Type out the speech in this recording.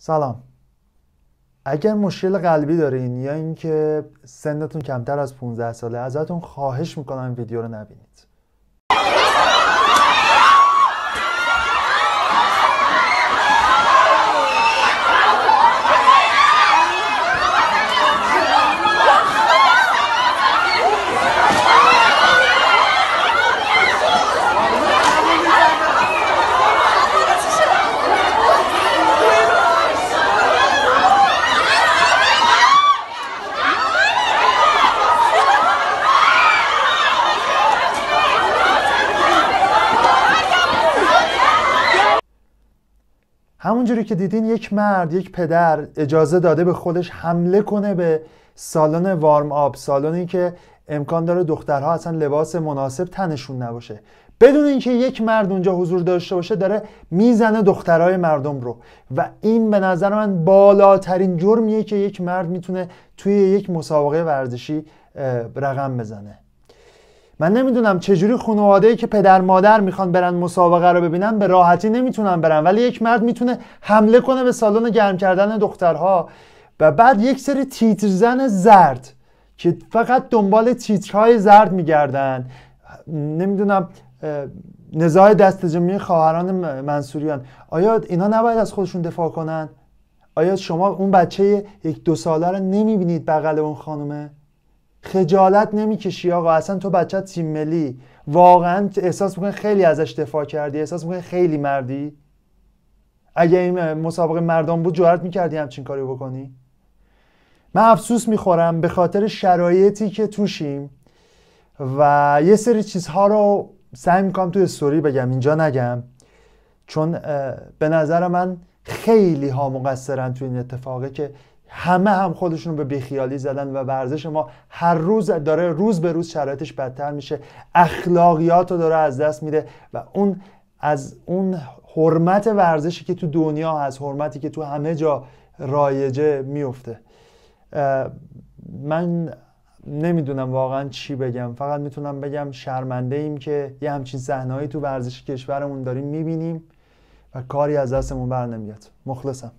سلام اگر مشکل قلبی دارین یا اینکه سنتون کمتر از 15 ساله ازتون خواهش میکنم ویدیو رو نبینید همونجوری که دیدین یک مرد یک پدر اجازه داده به خودش حمله کنه به سالن وارم آب سالنی که امکان داره دخترها اصلا لباس مناسب تنشون نباشه بدون اینکه یک مرد اونجا حضور داشته باشه داره میزنه دخترهای مردم رو و این به نظر من بالاترین جرمیه که یک مرد میتونه توی یک مسابقه ورزشی رقم بزنه من نمیدونم چجوری خانواده ای که پدر مادر میخوان برن مسابقه رو ببینن به راحتی نمیتونن برن ولی یک مرد میتونه حمله کنه به سالن گرم کردن دخترها و بعد یک سری زن زرد که فقط دنبال تیترهای زرد میگردن نمیدونم نزاع دست جمعی خواهران منصوریان آیا اینا نباید از خودشون دفاع کنن آیا شما اون بچه یک دو ساله رو نمیبینید بغل اون خانومه خجالت نمیکشی آقا اصلا تو بچه تیم ملی واقعا احساس میکنی خیلی ازش دفاع کردی احساس میکنی خیلی مردی اگه این مسابقه مردان بود جرأت میکردی همچین کاری بکنی من افسوس میخورم به خاطر شرایطی که توشیم و یه سری چیزها رو سعی میکنم توی استوری بگم اینجا نگم چون به نظر من خیلی ها مقصرن تو این اتفاقه که همه هم خودشون به بیخیالی زدن و ورزش ما هر روز داره روز به روز شرایطش بدتر میشه اخلاقیات رو داره از دست میده و اون از اون حرمت ورزشی که تو دنیا هست حرمتی که تو همه جا رایجه میفته من نمیدونم واقعا چی بگم فقط میتونم بگم شرمنده ایم که یه همچین صحنه‌ای تو ورزش کشورمون داریم میبینیم و کاری از دستمون بر نمیاد مخلصم